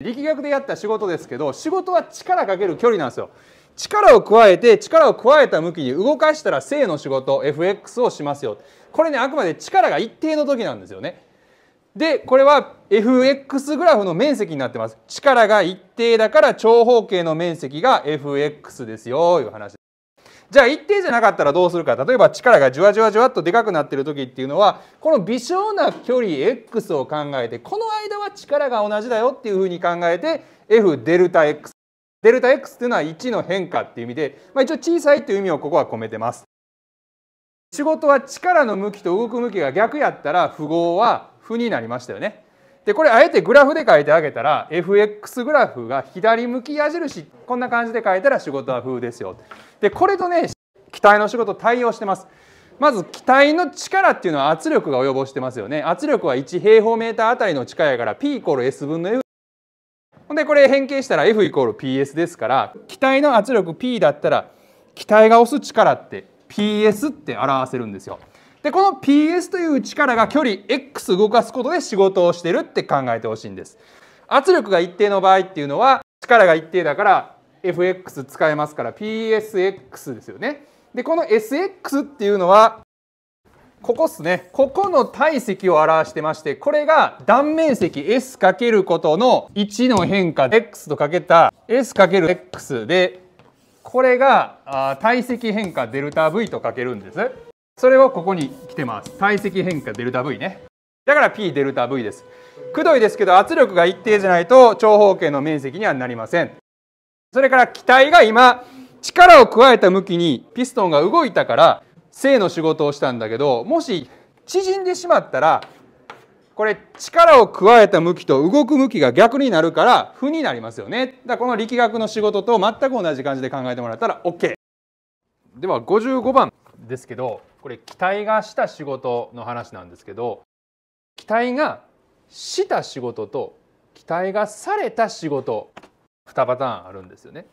力学でやった仕事ですけど仕事は力かける距離なんですよ力を加えて力を加えた向きに動かしたら正の仕事 FX をしますよこれねあくまで力が一定の時なんですよねでこれは FX グラフの面積になってます力が一定だから長方形の面積が FX ですよという話ですじゃあ一定じゃなかったらどうするか例えば力がじわじわじわっとでかくなってる時っていうのはこの微小な距離 x を考えてこの間は力が同じだよっていうふうに考えて f デルタ x デルタ x っていうのは1の変化っていう意味で、まあ、一応小さいっていう意味をここは込めてます。仕事は力の向きと動く向きが逆やったら符号は負になりましたよね。でこれあえてグラフで書いてあげたら FX グラフが左向き矢印こんな感じで書いたら仕事は風ですよでこれとね機体の仕事対応してますまず機体の力っていうのは圧力が及ぼしてますよね圧力は1平方メーターあたりの力やから P イコール S 分の F ほんでこれ変形したら F イコール PS ですから機体の圧力 P だったら機体が押す力って PS って表せるんですよでこの PS という力が距離 X 動かすことで仕事をしてるって考えてほしいんです圧力が一定の場合っていうのは力が一定だから FX 使えますから PSX ですよねでこの SX っていうのはここっすねここの体積を表してましてこれが断面積 S× かけることの1の変化 X とかけた S×X でこれが体積変化 ΔV とかけるんです。それをここに来てます体積変化デルタ V ねだから P デルタ V ですくどいですけど圧力が一定じゃないと長方形の面積にはなりませんそれから機体が今力を加えた向きにピストンが動いたから正の仕事をしたんだけどもし縮んでしまったらこれ力を加えた向きと動く向きが逆になるから負になりますよねだからこの力学の仕事と全く同じ感じで考えてもらったら OK では55番ですけどこれ期待がした仕事の話なんですけど期待がした仕事と期待がされた仕事2パターンあるんですよね。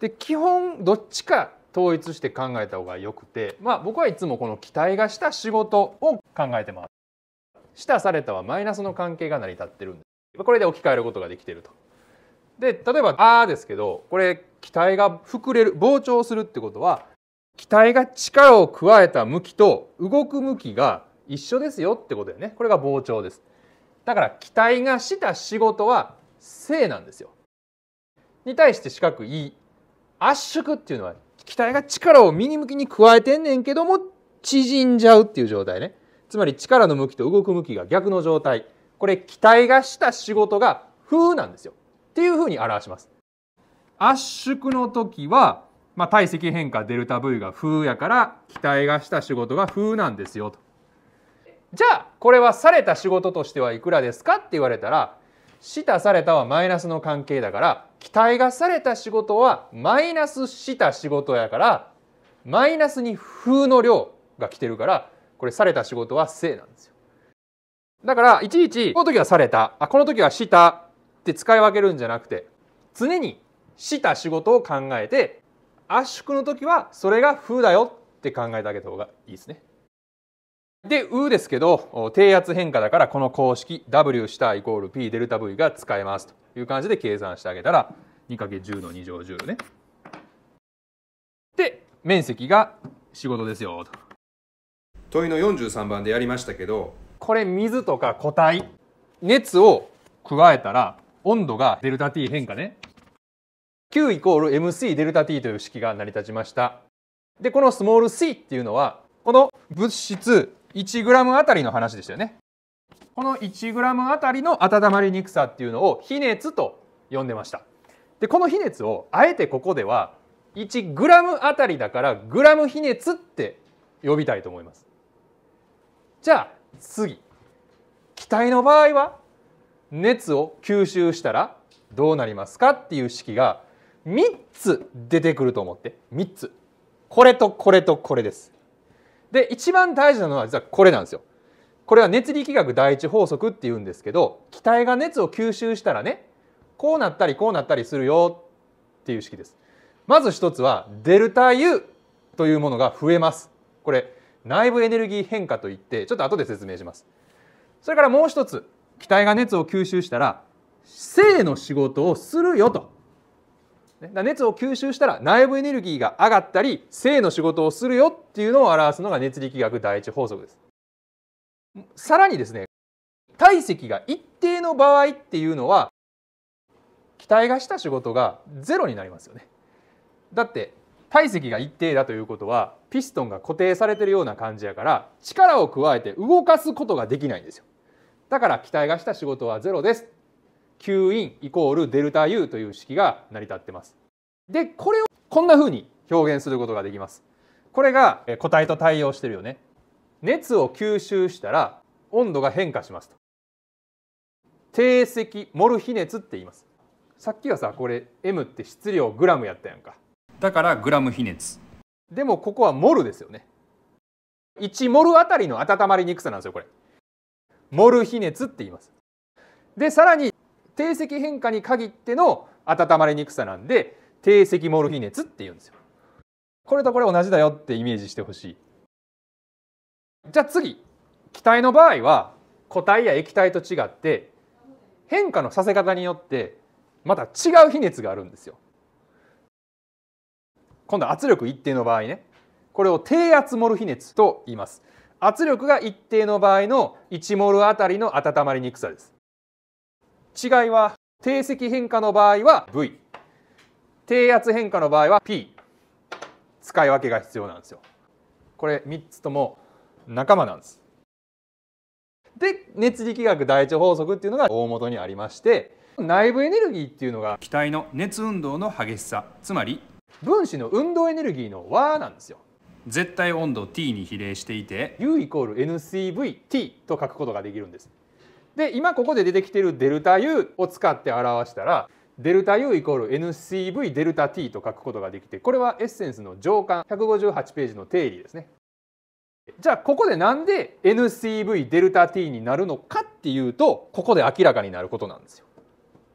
で基本どっちか統一して考えた方がよくて、まあ、僕はいつもこの期待がした仕事を考えてます。したされたはマイナスの関係が成り立ってるんです。これで置き換えることができてると。で例えば「あ」ですけどこれ期待が膨れる膨張するってことは機体が力を加えた向きと動く向きが一緒ですよってことだよねこれが膨張ですだから機体がした仕事は正なんですよに対して四角い圧縮っていうのは機体が力を右向きに加えてんねんけども縮んじゃうっていう状態ねつまり力の向きと動く向きが逆の状態これ機体がした仕事が風なんですよっていう風に表します圧縮の時はまあ、体積変化デルタ V が風やから期待がした仕事が風なんですよと。じゃあこれはされた仕事としてはいくらですかって言われたらしたされたはマイナスの関係だから期待がされた仕事はマイナスした仕事やからマイナスに風の量が来てるからこれされた仕事は正なんですよ。だからいちいちこの時はされたあこの時はしたって使い分けるんじゃなくて常にした仕事を考えて圧縮の時はそれが風だよって考えてあげた方がいいですね。で、う」ですけど、低圧変化だからこの公式 W 下イコール P デルタ V が使えますという感じで計算してあげたら 2×10 の2乗10ね。で、面積が仕事ですよと。問いの43番でやりましたけど、これ水とか固体、熱を加えたら温度がデルタ T 変化ね。Q イコール MC デルタ T という式が成り立ちました。で、このスモール c っていうのは、この物質 1g あたりの話でしたよね。この 1g あたりの温まりにくさっていうのを比熱と呼んでました。で、この比熱をあえてここでは 1g あたりだからグラム比熱って呼びたいと思います。じゃあ次。気体の場合は熱を吸収したらどうなりますかっていう式が3つ出てくると思って3つこれとこれとこれですで一番大事なのは実はこれなんですよこれは熱力学第一法則っていうんですけど気体が熱を吸収したらねこうなったりこうなったりするよっていう式ですまず一つはデルタ U というものが増えますこれ内部エネルギー変化といってちょっと後で説明しますそれからもう一つ気体が熱を吸収したら正の仕事をするよとだ熱を吸収したら内部エネルギーが上がったり正の仕事をするよっていうのを表すのが熱力学第一法則です。さらにですね体積が一定の場合っていうのは期待がした仕事がゼロになりますよね。だって体積が一定だということはピストンが固定されてるような感じやから力を加えて動かすことができないんですよ。だから期待がした仕事はゼロです Q インイコールデルタ U という式が成り立ってます。で、これをこんな風に表現することができます。これが個体と対応してるよね。熱を吸収したら温度が変化しますと。定積モル比熱って言います。さっきはさ、これ M って質量グラムやったやんか。だからグラム比熱。でもここはモルですよね。1モルあたりの温まりにくさなんですよ、これ。モル比熱って言います。で、さらに定積変化に限っての温まりにくさなんで定積モルフィ熱って言うんですよ。これとこれ同じだよってイメージしてほしい。じゃあ次気体の場合は固体や液体と違って変化のさせ方によってまた違う比熱があるんですよ。今度圧力一定の場合ねこれを低圧モル比熱と言います圧力が一定の場合の1モルあたりの温まりにくさです違いは定積変化の場合は V 低圧変化の場合は P 使い分けが必要なんですよ。これ3つとも仲間なんです。で熱力学第一法則っていうのが大元にありまして内部エネルギーっていうのが気体の熱運動の激しさつまり分子の運動エネルギーの和なんですよ。絶対温度 T に比例していて U=NCVT と書くことができるんです。で今ここで出てきてるデルタ U を使って表したらデルタ U イコール NCV デルタ T と書くことができてこれはエッセンスの上巻158ページの定理ですね。じゃあここでなんで NCV デルタ T になるのかっていうとここで明らかになることなんですよ。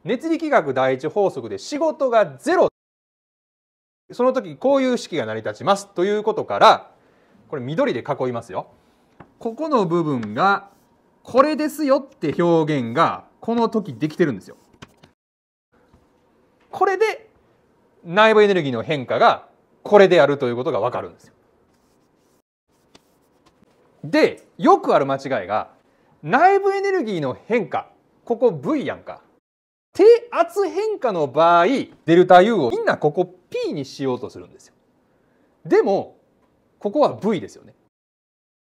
熱力学第一法則で仕事がゼロその時こういう式が成り立ちますということからこれ緑で囲いますよ。ここの部分がこれですよって表現がこの時できてるんですよ。これで内部エネルギーの変化がこれであるということがわかるんですよ。でよくある間違いが内部エネルギーの変化ここ V やんか低圧変化の場合デルタ U をみんなここ P にしようとするんですよ。でもここは V ですよね。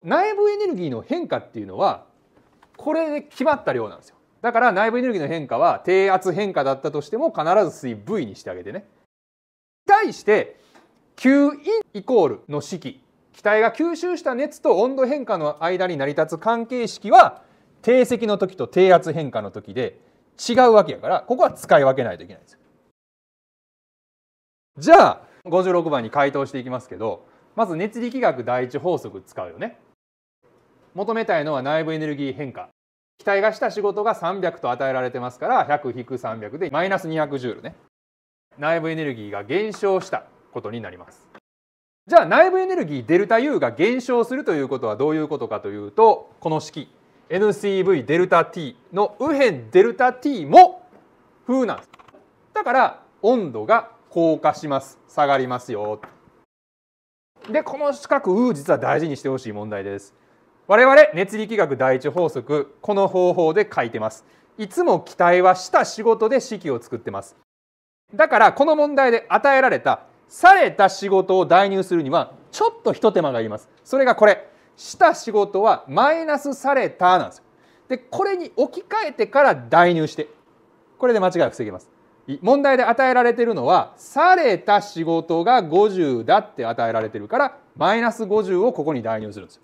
内部エネルギーの変化っていうのはこれで決まった量なんですよだから内部エネルギーの変化は低圧変化だったとしても必ず水 V にしてあげてね対して Qin イコールの式気体が吸収した熱と温度変化の間に成り立つ関係式は定積の時と低圧変化の時で違うわけやからここは使い分けないといけないんですよ。じゃあ56番に回答していきますけどまず熱力学第一法則使うよね。求めたいのは内部エネルギー変化期待がした仕事が300と与えられてますから100-300でマイナス200ジュールね内部エネルギーが減少したことになりますじゃあ内部エネルギーデルタ U が減少するということはどういうことかというとこの式 NCV デルタ T の右辺デルタ T も風なんですだから温度が降下します下がりますよでこの四角実は大事にしてほしい問題です我々熱力学第一法則この方法で書いてますいつも期待はした仕事で式を作ってますだからこの問題で与えられたされた仕事を代入するにはちょっとひと手間がいりますそれがこれした仕事はマイナスされたなんですよでこれに置き換えてから代入してこれで間違いを防げます問題で与えられてるのはされた仕事が50だって与えられてるからマイナス50をここに代入するんですよ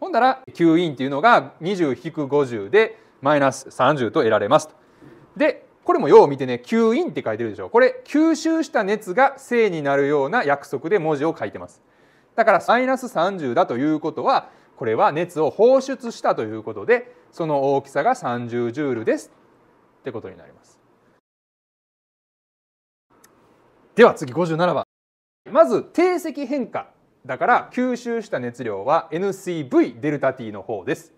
ほんだら吸引っていうのが20-50でマイナス30と得られますと。でこれもよう見てね吸引って書いてるでしょこれ吸収した熱が正になるような約束で文字を書いてますだからマイナス30だということはこれは熱を放出したということでその大きさが30ジュールですってことになりますでは次57番まず定積変化だから吸収した熱量は NCV デルタ T の方です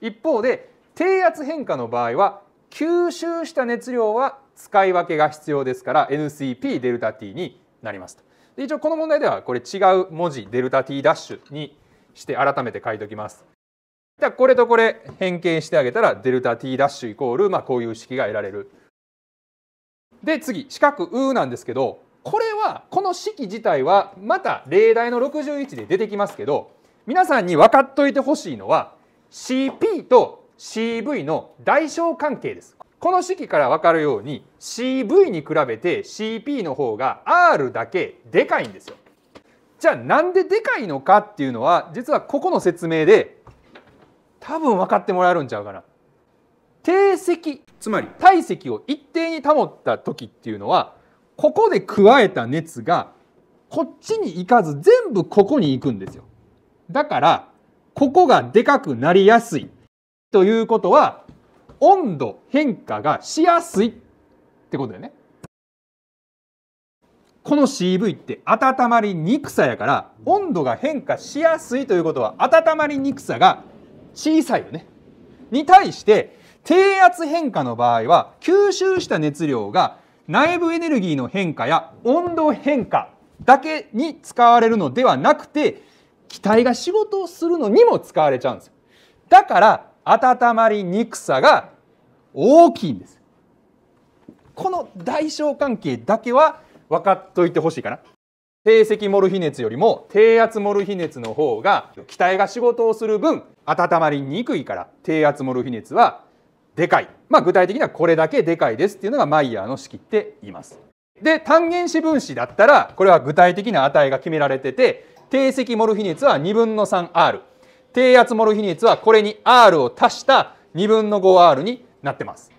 一方で低圧変化の場合は吸収した熱量は使い分けが必要ですから NCP デルタ T になりますと一応この問題ではこれ違う文字デルタ T ダッシュにして改めて書いておきますじゃあこれとこれ変形してあげたらデルタ T ダッシュイコールまあこういう式が得られるで次四角 U なんですけどこれはこの式自体はまた例題の61で出てきますけど皆さんに分かっといてほしいのは CP と CV の代償関係です。この式から分かるように CV に比べて CP の方が R だけでかいんですよ。じゃあなんででかいのかっていうのは実はここの説明で多分分かってもらえるんちゃうかな。定積つまり体積を一定に保った時っていうのはここで加えた熱がこっちに行かず全部ここに行くんですよ。だからここがでかくなりやすいということは温度変化がしやすいってことだよね。この CV って温まりにくさやから温度が変化しやすいということは温まりにくさが小さいよね。に対して低圧変化の場合は吸収した熱量が内部エネルギーの変化や温度変化だけに使われるのではなくて機体が仕事をするのにも使われちゃうんですだから温まりにくさが大きいんですこの代償関係だけは分かっといてほしいかな低積モル比熱よりも低圧モル比熱の方が機体が仕事をする分温まりにくいから低圧モル比熱はでかいまあ、具体的にはこれだけでかいですっていうのがマイヤーの式って言います。で単原子分子だったらこれは具体的な値が決められてて定積モル比率は2分の 3R 低圧モル比率はこれに R を足した2分の 5R になってます。